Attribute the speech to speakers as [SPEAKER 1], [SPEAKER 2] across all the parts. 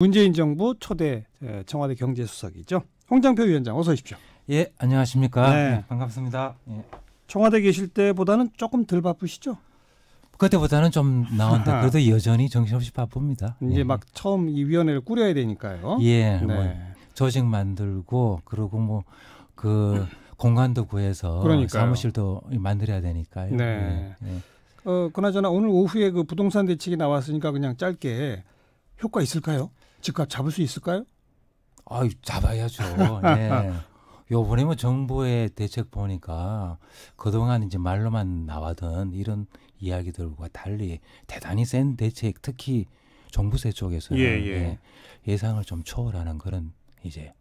[SPEAKER 1] 문재인 정부 초대 청와대 경제수석이죠. 홍장표 위원장 어서 오십시오. 예,
[SPEAKER 2] 안녕하십니까. 네. 네,
[SPEAKER 1] 반갑습니다. 예. 청와대 계실 때보다는 조금 덜 바쁘시죠?
[SPEAKER 2] 그때보다는 좀 나은데 그래도 여전히 정신없이 바쁩니다. 이제 예. 막 처음
[SPEAKER 1] 이 위원회를 꾸려야 되니까요.
[SPEAKER 2] 예, 네. 뭐 조직 만들고 그리고 뭐 그 공간도 구해서 그러니까요. 사무실도 만들어야 되니까요. 네. 예, 예.
[SPEAKER 1] 어, 그나저나 오늘 오후에 그 부동산 대책이 나왔으니까 그냥 짧게 효과 있을까요? 집값 잡을 수 있을까요? 아유 잡아야죠. 예.
[SPEAKER 2] 요번에 뭐 정부의 대책 보니까 그동안 이제 말로만 나와던 이런 이야기들과 달리 대단히 센 대책, 특히 종부세 쪽에서 예, 예. 예, 예상을 좀 초월하는 그런 이제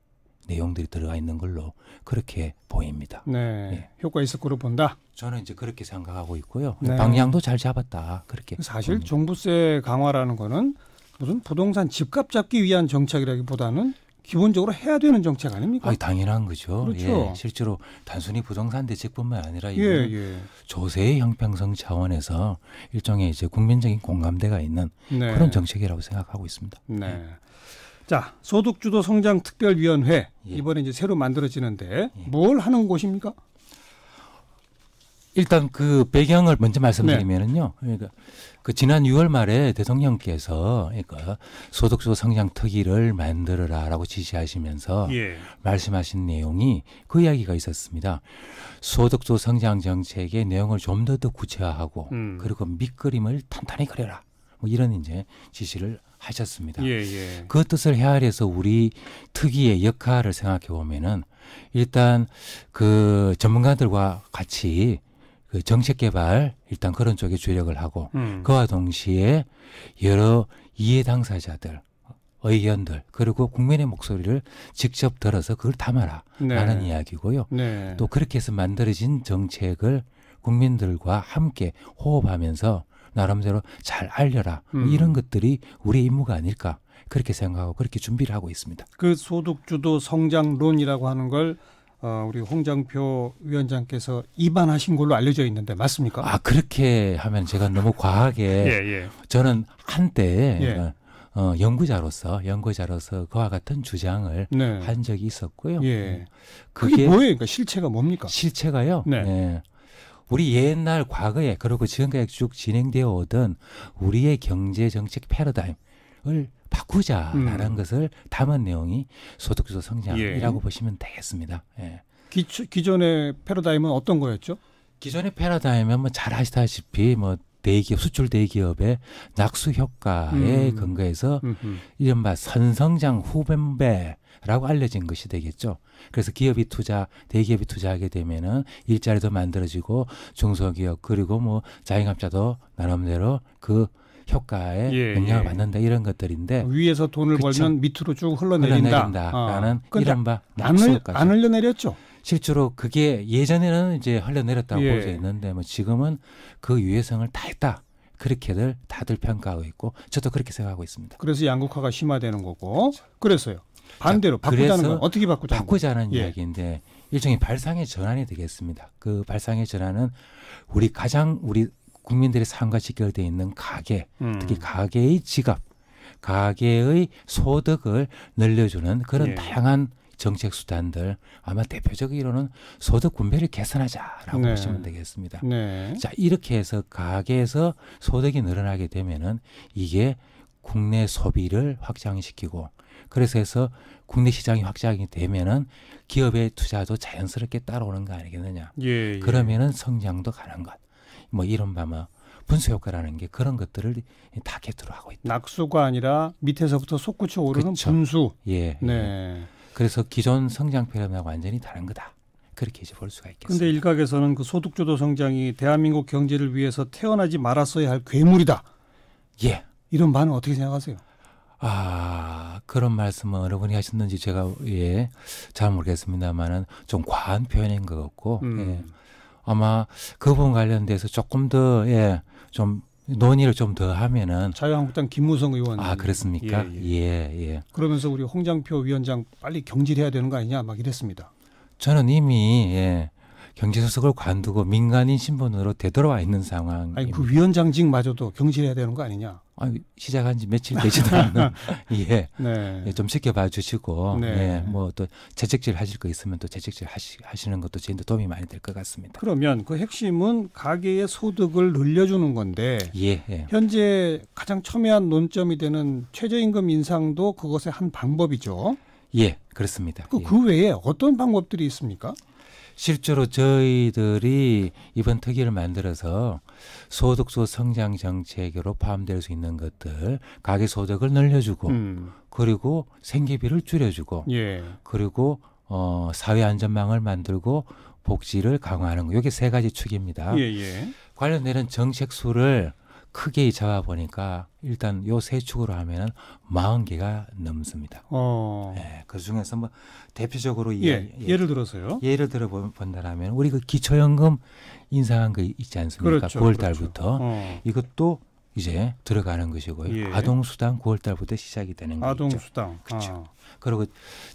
[SPEAKER 2] 내용들이 들어가 있는 걸로 그렇게 보입니다. 네, 예. 효과 있을 거로 본다. 저는 이제 그렇게 생각하고 있고요. 네. 방향도 잘 잡았다. 그렇게 사실 봅니다.
[SPEAKER 1] 종부세 강화라는 거는 무슨 부동산 집값 잡기
[SPEAKER 2] 위한 정책이라기보다는 기본적으로 해야 되는 정책 아닙니까? 아, 당연한 거죠. 그렇죠. 예, 실제로 단순히 부동산 대책뿐만 아니라 예, 예. 조세의 형평성 차원에서 일종의 이제 국민적인 공감대가 있는 네. 그런 정책이라고 생각하고 있습니다. 네. 예.
[SPEAKER 1] 자, 소득주도 성장 특별위원회 예. 이번에 이제 새로 만들어지는데 예. 뭘 하는 곳입니까?
[SPEAKER 2] 일단 그 배경을 먼저 말씀드리면은요. 네. 그러니까 그 지난 6월 말에 대통령께서 그러니까 소득주 도 성장 특위를 만들어라라고 지시하시면서 예. 말씀하신 내용이 그 이야기가 있었습니다. 소득주 도 성장 정책의 내용을 좀 더 더 구체화하고 음. 그리고 밑그림을 탄탄히 그려라. 뭐 이런 이제 지시를 하셨습니다. 예, 예. 그 뜻을 헤아려서 우리 특위의 역할을 생각해 보면은 일단 그 전문가들과 같이 그 정책 개발 일단 그런 쪽에 주력을 하고 음. 그와 동시에 여러 이해 당사자들 의견들 그리고 국민의 목소리를 직접 들어서 그걸 담아라라는 네. 이야기고요. 네. 또 그렇게 해서 만들어진 정책을 국민들과 함께 호흡하면서 나름대로 잘 알려라 뭐 음. 이런 것들이 우리 임무가 아닐까 그렇게 생각하고 그렇게 준비를 하고 있습니다.
[SPEAKER 1] 그 소득주도 성장론이라고 하는 걸 어, 우리 홍장표 위원장께서 입안하신 걸로 알려져 있는데 맞습니까? 아
[SPEAKER 2] 그렇게 하면 제가 너무 과하게 예, 예. 저는 한때 예. 어, 연구자로서 연구자로서 그와 같은 주장을 네. 한 적이 있었고요. 예. 음, 그게, 그게 뭐예요? 그러니까 실체가 뭡니까? 실체가요. 네. 네. 우리 옛날 과거에 그리고 지금까지 쭉 진행되어 오던 우리의 경제 정책 패러다임을 바꾸자라는 음. 것을 담은 내용이 소득주도 성장이라고 예. 보시면 되겠습니다. 예. 기초, 기존의 패러다임은 어떤 거였죠? 기존의 패러다임은 뭐 잘 아시다시피 뭐 대기업 수출 대기업의 낙수 효과에 음. 근거해서 음흠. 이른바 선성장 후변배라고 알려진 것이 되겠죠. 그래서 기업이 투자, 대기업이 투자하게 되면은 일자리도 만들어지고 중소기업 그리고 뭐 자영업자도 나름대로 그 효과에 예, 영향을 예. 받는다 이런 것들인데
[SPEAKER 1] 위에서 돈을 그쵸? 벌면
[SPEAKER 2] 밑으로 쭉 흘러내린다라는 아. 이른바 낙수효과. 안 흘려내렸죠. 실제로 그게 예전에는 이제 흘려내렸다고 예. 볼수 있는데 뭐 지금은 그 유해성을 다 했다. 그렇게들 다들 평가하고 있고 저도 그렇게 생각하고 있습니다.
[SPEAKER 1] 그래서 양극화가 심화되는
[SPEAKER 2] 거고 그렇죠. 그래서요. 반대로 자, 바꾸자는 건 어떻게 바꾸자는 바꾸자는 예. 이야기인데 일종의 발상의 전환이 되겠습니다. 그 발상의 전환은 우리 가장 우리 국민들의 삶과 직결되 있는 가계, 음. 특히 가계의 지갑, 가계의 소득을 늘려주는 그런 예. 다양한 정책 수단들 아마 대표적 으로는 소득 분배를 개선하자라고 네. 보시면 되겠습니다. 네. 자 이렇게 해서 가계에서 소득이 늘어나게 되면은 이게 국내 소비를 확장시키고 그래서 해서 국내 시장이 확장이 되면은 기업의 투자도 자연스럽게 따라오는 거 아니겠느냐. 예, 예. 그러면은 성장도 가는 것. 뭐 이런 바뭐 분수 효과라는 게 그런 것들을 다겟으로 하고 있다. 낙수가 아니라 밑에서부터 솟구쳐 오르는 그 분수. 예, 예. 네. 그래서 기존 성장 패러다임과 완전히 다른 거다. 그렇게 이제 볼 수가
[SPEAKER 1] 있겠습니다. 근데 일각에서는 그 소득주도 성장이 대한민국 경제를 위해서 태어나지 말았어야 할 괴물이다. 예. 이런 말은 어떻게 생각하세요?
[SPEAKER 2] 아 그런 말씀을 여러분이 하셨는지 제가 예 잘 모르겠습니다만은 좀 과한 표현인 것 같고 음. 예. 아마 그 부분 관련돼서 조금 더, 예, 좀 논의를 좀 더 하면은 자유한국당 김무성 의원 아 그렇습니까? 예 예. 예 예.
[SPEAKER 1] 그러면서 우리 홍장표 위원장 빨리 경질해야 되는 거 아니냐 막 이랬습니다.
[SPEAKER 2] 저는 이미 예, 경제수석을 관두고 민간인 신분으로 되돌아와 있는 상황. 아니 그
[SPEAKER 1] 위원장직마저도 경질해야 되는 거 아니냐?
[SPEAKER 2] 아, 유 시작한 지 며칠 되지도 않는 예. 네. 예, 좀 지켜봐 주시고 네. 예, 뭐 또 재직질 하실 거 있으면 또 재직질 하시, 하시는 것도 저희도 도움이 많이 될 것 같습니다.
[SPEAKER 1] 그러면 그 핵심은 가계의 소득을 늘려주는 건데 예, 예. 현재 가장 첨예한 논점이 되는 최저임금 인상도 그것의
[SPEAKER 2] 한 방법이죠. 예, 그렇습니다. 그, 예. 그 외에 어떤 방법들이 있습니까? 실제로 저희들이 이번 특위를 만들어서 소득소 성장 정책으로 포함될 수 있는 것들 가계 소득을 늘려주고 음. 그리고 생계비를 줄여주고 예. 그리고 어, 사회 안전망을 만들고 복지를 강화하는 거. 이게 세 가지 축입니다. 예예. 예. 관련되는 정책 수를 크게 잡아보니까 일단 요 세 축으로 하면은 40개가 넘습니다. 어. 예, 그 중에서 뭐 대표적으로 예, 예, 예. 예를 들어서요. 예를 들어 본다라면 우리 그 기초연금 인상한 거 있지 않습니까? 그렇죠, 9월 그렇죠. 달부터 그렇죠. 어. 이것도 이제 들어가는 것이고요. 예. 아동 수당 9월 달부터 시작이 되는 거죠. 아동 수당. 그렇죠. 아. 그리고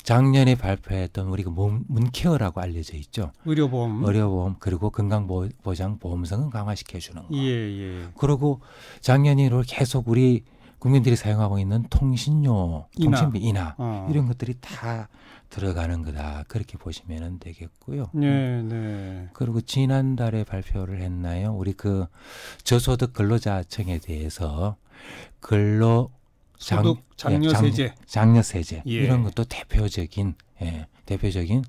[SPEAKER 2] 작년에 발표했던 우리가 문케어라고 알려져 있죠. 의료보험. 의료보험 그리고 건강보장 보험성은 강화시켜 주는 거. 예, 예. 그리고 작년 이후 계속 우리 국민들이 사용하고 있는 통신료, 통신비 인하 어. 이런 것들이 다 들어가는 거다 그렇게 보시면 되겠고요. 네, 음. 네. 그리고 지난달에 발표를 했나요? 우리 그 저소득 근로자층에 대해서 근로 장, 소득 예, 장려 예, 세제, 장려 세제 예. 이런 것도 대표적인 예, 대표적인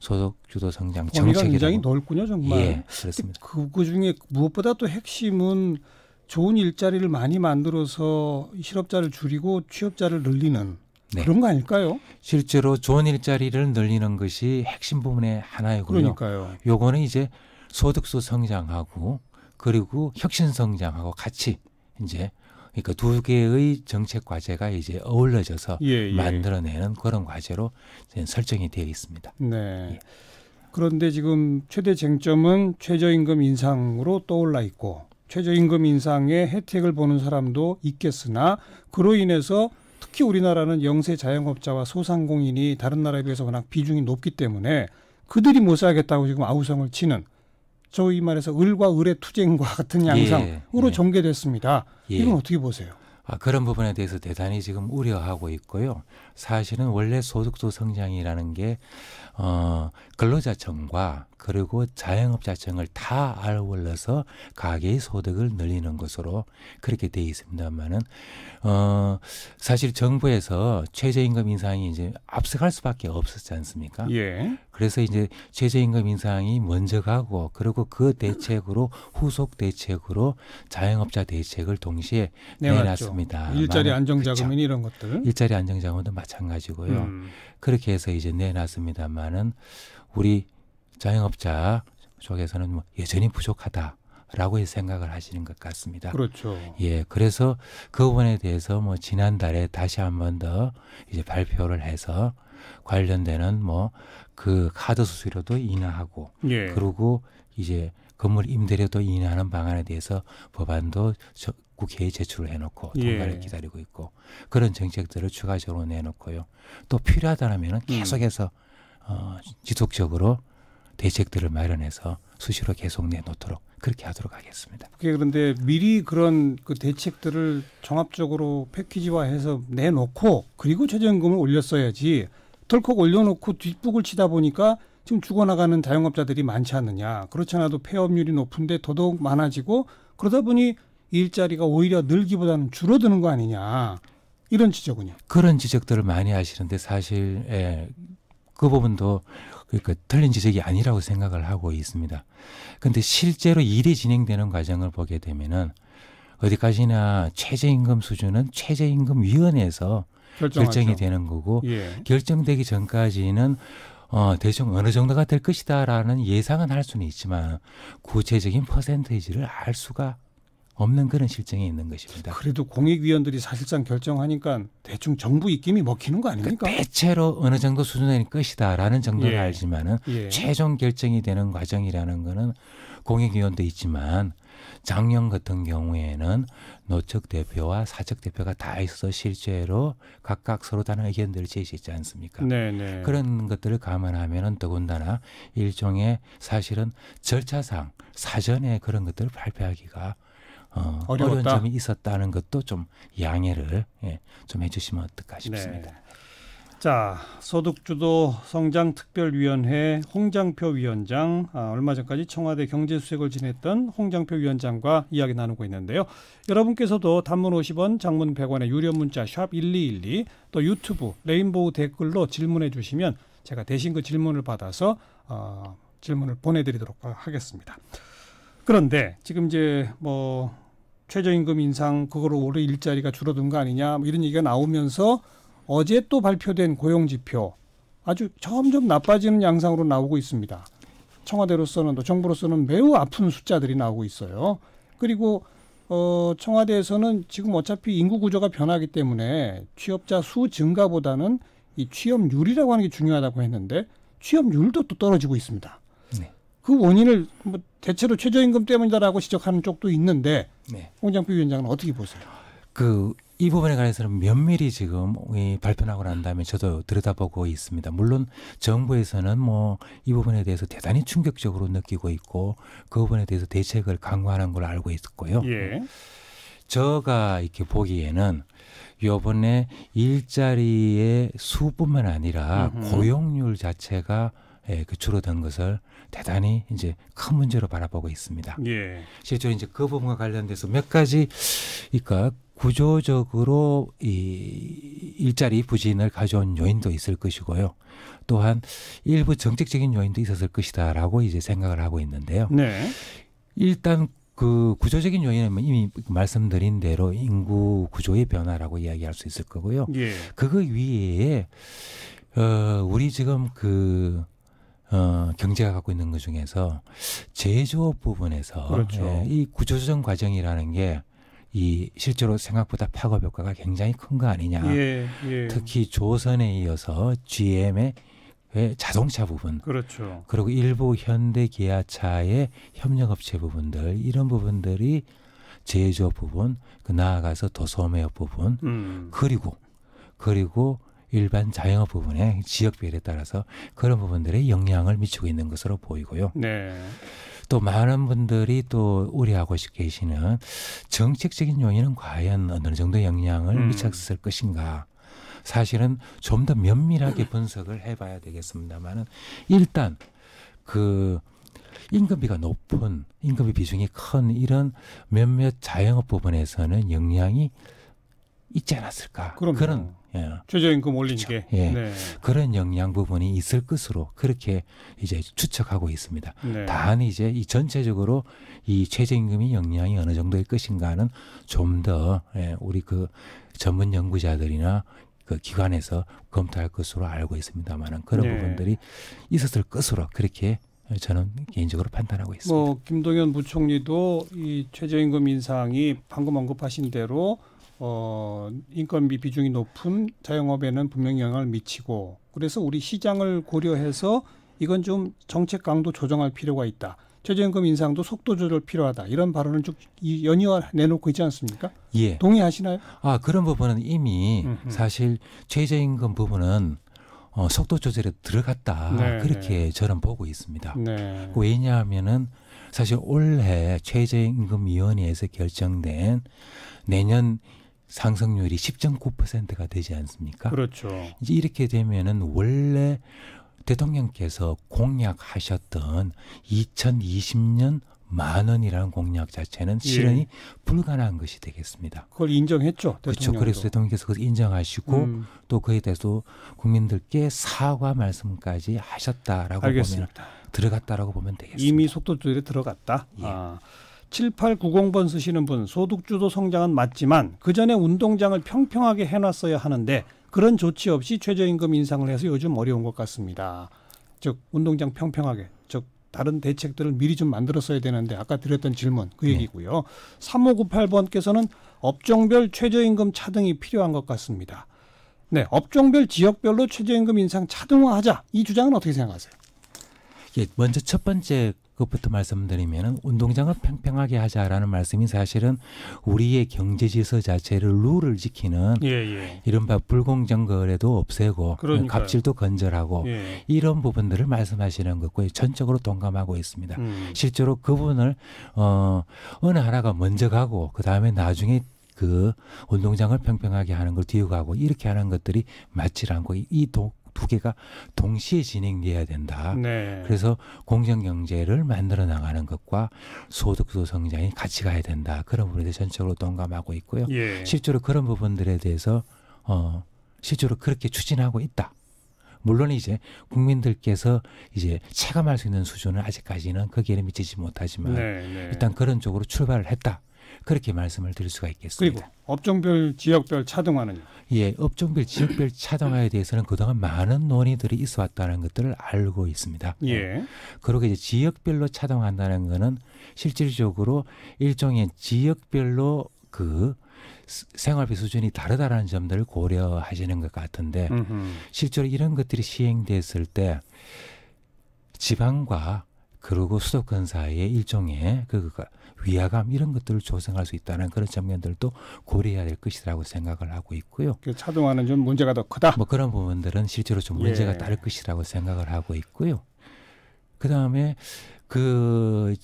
[SPEAKER 2] 소득 주도 성장 정책이 굉장히 넓군요 정말. 예, 그렇습니다.
[SPEAKER 1] 그, 그 중에 무엇보다 또 핵심은 좋은 일자리를 많이 만들어서 실업자를 줄이고 취업자를 늘리는
[SPEAKER 2] 네. 그런 거 아닐까요? 실제로 좋은 일자리를 늘리는 것이 핵심 부분의 하나이고요. 그러니까요. 요거는 이제 소득수 성장하고 그리고 혁신 성장하고 같이 이제 그러니까 두 개의 정책 과제가 이제 어울러져서 예, 예. 만들어내는 그런 과제로 설정이 되어 있습니다.
[SPEAKER 1] 네. 예. 그런데 지금 최대 쟁점은 최저임금 인상으로 떠올라 있고 최저임금 인상의 혜택을 보는 사람도 있겠으나 그로 인해서 특히 우리나라는 영세 자영업자와 소상공인이 다른 나라에 비해서 워낙 비중이 높기 때문에 그들이 못 살겠다고 지금 아우성을 치는 저희 말에서 을과 을의 투쟁과 같은 예, 양상으로 예,
[SPEAKER 2] 전개됐습니다. 예. 이건 어떻게 보세요? 아, 그런 부분에 대해서 대단히 지금 우려하고 있고요. 사실은 원래 소득도 성장이라는 게 어, 근로자청과 그리고 자영업 자청을 다 알아올라서 가계의 소득을 늘리는 것으로 그렇게 돼 있습니다만은 어 사실 정부에서 최저임금 인상이 이제 앞서갈 수밖에 없었지 않습니까? 예. 그래서 이제 최저임금 인상이 먼저 가고 그리고 그 대책으로 후속 대책으로 자영업자 대책을 동시에 네, 내놨습니다. 일자리 안정자금이 이런 것들. 일자리 안정자금도 마찬가지고요. 음. 그렇게 해서 이제 내놨습니다만은 우리 자영업자 쪽에서는 뭐 여전히 부족하다. 라고 생각을 하시는 것 같습니다. 그렇죠. 예, 그래서 그 부분에 대해서 뭐 지난달에 다시 한 번 더 이제 발표를 해서 관련되는 뭐그 카드 수수료도 인하하고 예. 그리고 이제 건물 임대료도 인하하는 방안에 대해서 법안도 저, 국회에 제출을 해놓고 예. 통과를 예. 기다리고 있고 그런 정책들을 추가적으로 내놓고요. 또 필요하다라면은 음. 계속해서 음. 어, 지속적으로 대책들을 마련해서 수시로 계속 내놓도록 그렇게 하도록 하겠습니다.
[SPEAKER 1] 그런데 미리 그런 그 대책들을 종합적으로 패키지화해서 내놓고 그리고 최저임금을 올렸어야지 덜컥 올려놓고 뒷북을 치다 보니까 지금 죽어나가는 자영업자들이 많지 않느냐. 그렇지 않아도 폐업률이 높은데 더더욱 많아지고 그러다 보니 일자리가 오히려 늘기보다는 줄어드는 거 아니냐. 이런 지적은요.
[SPEAKER 2] 그런 지적들을 많이 하시는데 사실 예, 그 부분도 그러니까 틀린 지적이 아니라고 생각을 하고 있습니다. 근데 실제로 일이 진행되는 과정을 보게 되면은 어디까지나 최저임금 수준은 최저임금위원회에서 결정이 되는 거고 예. 결정되기 전까지는 어, 대충 어느 정도가 될 것이다라는 예상은 할 수는 있지만 구체적인 퍼센테이지를 알 수가 없는 그런 실정이 있는 것입니다. 그래도 공익위원들이
[SPEAKER 1] 사실상 결정하니까 대충 정부 입김이 먹히는
[SPEAKER 2] 거 그러니까 아닙니까? 그 대체로 어느 정도 수준일 것이다라는 정도는 예. 알지만은 예. 최종 결정이 되는 과정이라는 거는 공익위원도 있지만 작년 같은 경우에는 노측 대표와 사측 대표가 다 있어 실제로 각각 서로 다른 의견들을 제시했지 않습니까? 네네. 네. 그런 것들을 감안하면 더군다나 일종의 사실은 절차상 사전에 그런 것들을 발표하기가 어, 어려운 점이 있었다는 것도 좀 양해를 예, 좀 해주시면 어떨까 싶습니다. 네.
[SPEAKER 1] 자 소득주도 성장특별위원회 홍장표 위원장 아, 얼마 전까지 청와대 경제수색을 지냈던 홍장표 위원장과 이야기 나누고 있는데요. 여러분께서도 단문 50원, 장문 100원의 유료 문자 샵 #1212 또 유튜브 레인보우 댓글로 질문해 주시면 제가 대신 그 질문을 받아서 어, 질문을 보내드리도록 하겠습니다. 그런데 지금 이제 뭐 최저임금 인상 그거로 올해 일자리가 줄어든 거 아니냐 뭐 이런 얘기가 나오면서 어제 또 발표된 고용지표 아주 점점 나빠지는 양상으로 나오고 있습니다. 청와대로서는 정부로서는 매우 아픈 숫자들이 나오고 있어요. 그리고 어, 청와대에서는 지금 어차피 인구 구조가 변하기 때문에 취업자 수 증가보다는 이 취업률이라고 하는 게 중요하다고 했는데 취업률도 또 떨어지고 있습니다. 그 원인을 뭐 대체로 최저임금 때문이다라고 지적하는 쪽도 있는데 네. 홍장표 위원장은 어떻게 보세요?
[SPEAKER 2] 그 이 부분에 관해서는 면밀히 지금 발표하고 난 다음에 저도 들여다보고 있습니다. 물론 정부에서는 뭐 이 부분에 대해서 대단히 충격적으로 느끼고 있고 그 부분에 대해서 대책을 강구하는 걸 알고 있고요. 었 예. 저가 이렇게 보기에는 요번에 일자리의 수뿐만 아니라 음흠. 고용률 자체가 예, 그 줄어든 것을 대단히 이제 큰 문제로 바라보고 있습니다. 예. 실제로 이제 그 부분과 관련돼서 몇 가지 그러니까 구조적으로 이 일자리 부진을 가져온 요인도 있을 것이고요. 또한 일부 정책적인 요인도 있었을 것이다라고 이제 생각을 하고 있는데요. 네. 일단 그 구조적인 요인은 이미 말씀드린 대로 인구 구조의 변화라고 이야기할 수 있을 거고요. 예. 그거 위에 어 우리 지금 그 어, 경제가 갖고 있는 것 중에서 제조업 부분에서 그렇죠. 예, 이 구조조정 과정이라는 게 이 실제로 생각보다 파급 효과가 굉장히 큰 거 아니냐. 예, 예. 특히 조선에 이어서 GM의 자동차 부분, 그렇죠. 그리고 일부 현대 기아차의 협력업체 부분들 이런 부분들이 제조업 부분, 그 나아가서 도소매업 부분, 음. 그리고 그리고 일반 자영업 부분의 지역비례에 따라서 그런 부분들의 영향을 미치고 있는 것으로 보이고요. 네. 또 많은 분들이 또 우려하고 계시는 정책적인 요인은 과연 어느 정도 영향을 음. 미쳤을 것인가. 사실은 좀 더 면밀하게 분석을 해봐야 되겠습니다만은 일단 그 임금비가 높은 임금비 비중이 큰 이런 몇몇 자영업 부분에서는 영향이 있지 않았을까 그럼요. 그런 예. 최저임금 올린 게 예. 네. 그런 영향 부분이 있을 것으로 그렇게 이제 추측하고 있습니다. 네. 단 이제 이 전체적으로 이 최저임금의 영향이 어느 정도일 것인가는 좀더 예, 우리 그 전문 연구자들이나 그 기관에서 검토할 것으로 알고 있습니다만은 그런 네. 부분들이 있었을 것으로 그렇게 저는 개인적으로 판단하고 있습니다.
[SPEAKER 1] 뭐 김동연 부총리도 이 최저임금 인상이 방금 언급하신 대로 어, 인건비 비중이 높은 자영업에는 분명히 영향을 미치고 그래서 우리 시장을 고려해서 이건 좀 정책 강도 조정할 필요가 있다. 최저임금 인상도 속도 조절 필요하다. 이런 발언을 쭉 연이어 내놓고 있지 않습니까?
[SPEAKER 2] 예. 동의하시나요? 아, 그런 부분은 이미 음흠. 사실 최저임금 부분은 어, 속도 조절에 들어갔다. 네, 그렇게 네. 저는 보고 있습니다. 네. 그 왜냐하면은 사실 올해 최저임금위원회에서 결정된 내년 상승률이 10.9%가 되지 않습니까? 그렇죠. 이제 이렇게 되면은 원래 대통령께서 공약하셨던 2020년 만 원이라는 공약 자체는 예. 실현이 예. 불가능한 것이 되겠습니다. 그걸 인정했죠. 그렇죠. 그래서 대통령께서 그걸 인정하시고 음. 또 그에 대해서 국민들께 사과 말씀까지 하셨다라고 알겠습니다. 보면 들어갔다라고 보면 되겠습니다.
[SPEAKER 1] 이미 속도 조절에 들어갔다. 예. 아. 7890번 쓰시는 분 소득주도 성장은 맞지만 그 전에 운동장을 평평하게 해놨어야 하는데 그런 조치 없이 최저임금 인상을 해서 요즘 어려운 것 같습니다. 즉 운동장 평평하게 즉 다른 대책들을 미리 좀 만들었어야 되는데 아까 드렸던 질문 그 네. 얘기고요. 네. 3598번께서는 업종별 최저임금 차등이 필요한 것 같습니다. 네, 업종별 지역별로 최저임금 인상 차등화하자 이 주장은 어떻게 생각하세요?
[SPEAKER 2] 예, 먼저 첫 번째 그것부터 말씀드리면은 운동장을 평평하게 하자라는 말씀이 사실은 우리의 경제 지서 자체를 룰을 지키는 예, 예. 이른바 불공정 거래도 없애고 그러니까요. 갑질도 건절하고 예. 이런 부분들을 말씀하시는 것과 전적으로 동감하고 있습니다. 음. 실제로 그분을 어 어느 하나가 먼저 가고 그 다음에 나중에 그 운동장을 평평하게 하는 걸 뒤로 가고 이렇게 하는 것들이 맞지 않고 이 도, 두 개가 동시에 진행돼야 된다. 네. 그래서 공정 경제를 만들어 나가는 것과 소득도 성장이 같이 가야 된다. 그런 부분에 대해서 전적으로 동감하고 있고요. 예. 실제로 그런 부분들에 대해서 어 실제로 그렇게 추진하고 있다. 물론 이제 국민들께서 이제 체감할 수 있는 수준은 아직까지는 거기에 미치지 못하지만 네, 네. 일단 그런 쪽으로 출발을 했다. 그렇게 말씀을 드릴 수가 있겠습니다. 그리고
[SPEAKER 1] 업종별 지역별 차등화는
[SPEAKER 2] 예, 업종별 지역별 차등화에 대해서는 그동안 많은 논의들이 있어 왔다는 것들을 알고 있습니다. 예. 예. 그러게 이제 지역별로 차등화한다는 거는 실질적으로 일종의 지역별로 그 생활비 수준이 다르다라는 점들을 고려하시는 것 같은데 음흠. 실제로 이런 것들이 시행됐을 때 지방과 그리고 수도권 사이의 일종의 그, 그, 그 위화감 이런 것들을 조성할 수 있다는 그런 측면들도 고려해야 될 것이라고 생각을 하고 있고요. 그 차동화는 좀 문제가 더 크다. 뭐 그런 부분들은 실제로 좀 문제가 예. 다를 것이라고 생각을 하고 있고요. 그다음에 그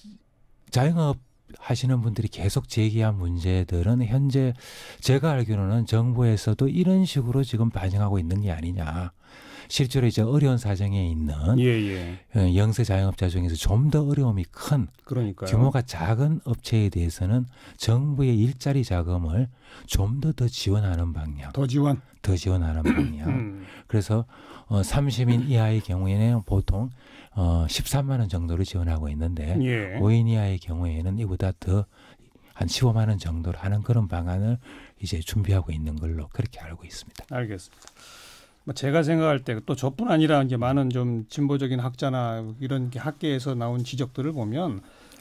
[SPEAKER 2] 자영업 하시는 분들이 계속 제기한 문제들은 현재 제가 알기로는 정부에서도 이런 식으로 지금 반영하고 있는 게 아니냐. 실제로 이제 어려운 사정에 있는 예, 예. 예 영세 자영업자 중에서 좀 더 어려움이 큰 그러니까요. 규모가 작은 업체에 대해서는 정부의 일자리 자금을 좀 더더 더 지원하는 방향. 더 지원. 더 지원하는 방향. 음. 그래서 어 30인 이하의 경우에는 보통 어 13만 원 정도를 지원하고 있는데 예. 5인 이하의 경우에는 이보다 더 한 15만 원 정도로 하는 그런 방안을 이제 준비하고 있는 걸로 그렇게 알고 있습니다.
[SPEAKER 1] 알겠습니다. 뭐 제가 생각할 때 또 저뿐 아니라 이제 많은 좀 진보적인 학자나 이런 학계에서 나온 지적들을 보면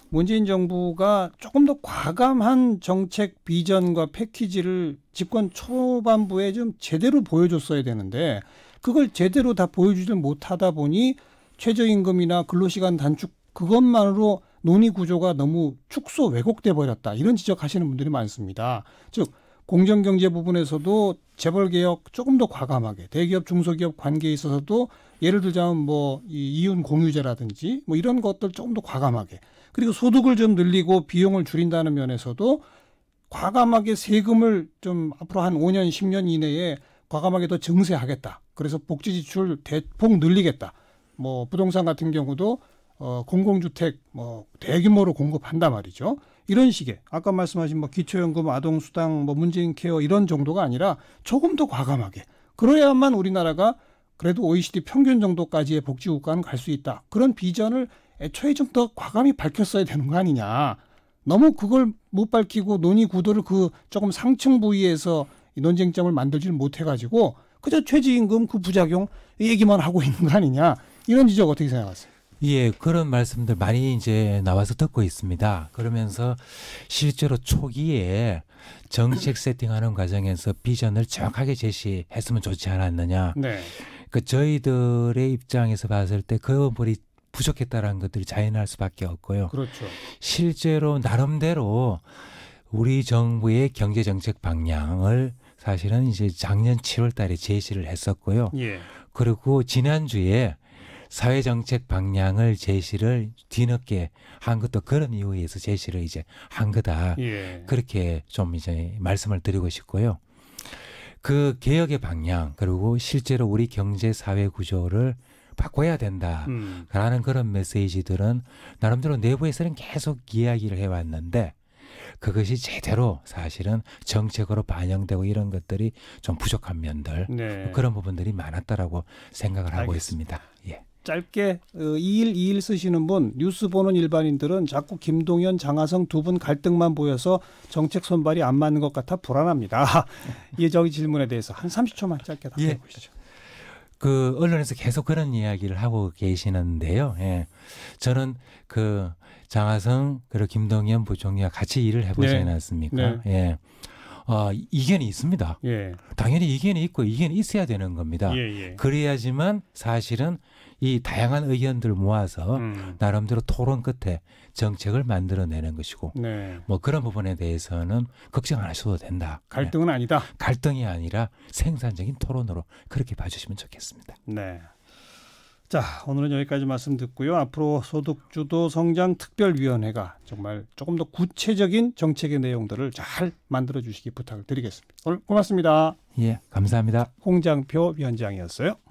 [SPEAKER 1] 문재인 정부가 조금 더 과감한 정책 비전과 패키지를 집권 초반부에 좀 제대로 보여줬어야 되는데 그걸 제대로 다 보여주질 못하다 보니 최저임금이나 근로시간 단축 그것만으로 논의 구조가 너무 축소 왜곡돼 버렸다 이런 지적하시는 분들이 많습니다. 즉 공정경제 부분에서도 재벌 개혁 조금 더 과감하게 대기업 중소기업 관계에 있어서도 예를 들자면 뭐이 이윤 공유제라든지 뭐 이런 것들 조금 더 과감하게 그리고 소득을 좀 늘리고 비용을 줄인다는 면에서도 과감하게 세금을 좀 앞으로 한 5년 10년 이내에 과감하게 더 증세하겠다. 그래서 복지 지출 대폭 늘리겠다. 뭐 부동산 같은 경우도 어, 공공주택 뭐 대규모로 공급한다 말이죠. 이런 식의 아까 말씀하신 뭐 기초연금, 아동수당, 뭐 문재인 케어 이런 정도가 아니라 조금 더 과감하게 그래야만 우리나라가 그래도 OECD 평균 정도까지의 복지국가는 갈 수 있다. 그런 비전을 애초에 좀 더 과감히 밝혔어야 되는 거 아니냐. 너무 그걸 못 밝히고 논의 구도를 그 조금 상층 부위에서 이 논쟁점을 만들지를 못해가지고 그저 최저임금 그 부작용 얘기만 하고 있는 거 아니냐. 이런 지적 어떻게 생각하세요?
[SPEAKER 2] 예, 그런 말씀들 많이 이제 나와서 듣고 있습니다. 그러면서 실제로 초기에 정책 세팅하는 과정에서 비전을 정확하게 제시했으면 좋지 않았느냐. 네. 그 저희들의 입장에서 봤을 때 그 부분이 부족했다라는 것들이 자연할 수밖에 없고요. 그렇죠. 실제로 나름대로 우리 정부의 경제 정책 방향을 사실은 이제 작년 7월 달에 제시를 했었고요. 예. 그리고 지난주에 사회정책 방향을 제시를 뒤늦게 한 것도 그런 이유에서 제시를 이제 한 거다. 예. 그렇게 좀 이제 말씀을 드리고 싶고요. 그 개혁의 방향 그리고 실제로 우리 경제 사회 구조를 바꿔야 된다라는 음. 그런 메시지들은 나름대로 내부에서는 계속 이야기를 해왔는데 그것이 제대로 사실은 정책으로 반영되고 이런 것들이 좀 부족한 면들 네. 그런 부분들이 많았다라고 생각을 알겠습니다. 하고 있습니다.
[SPEAKER 1] 예. 짧게 2일 어, 2일 쓰시는 분 뉴스 보는 일반인들은 자꾸 김동연, 장하성 두 분 갈등만 보여서 정책 선발이안 맞는 것 같아 불안합니다. 예, 저기 질문에 대해서 한 30초만 짧게 답해 예. 보시죠.
[SPEAKER 2] 그 언론에서 계속 그런 이야기를 하고 계시는데요. 예. 저는 그 장하성 그리고 김동연 부총리와 같이 일을 해보지 네. 않았습니까? 네. 예. 어, 이견이 있습니다. 예. 당연히 이견이 있고 이견이 있어야 되는 겁니다. 예예. 예. 그래야지만 사실은 이 다양한 의견들을 모아서 음. 나름대로 토론 끝에 정책을 만들어내는 것이고 네. 뭐 그런 부분에 대해서는 걱정 안 하셔도 된다. 갈등은 네. 아니다. 갈등이 아니라 생산적인 토론으로 그렇게 봐주시면 좋겠습니다.
[SPEAKER 1] 네. 자, 오늘은 여기까지 말씀 듣고요. 앞으로 소득주도 성장 특별위원회가 정말 조금 더 구체적인 정책의 내용들을 잘 만들어 주시기 부탁 드리겠습니다. 오늘 고맙습니다. 예, 감사합니다. 홍장표 위원장이었어요.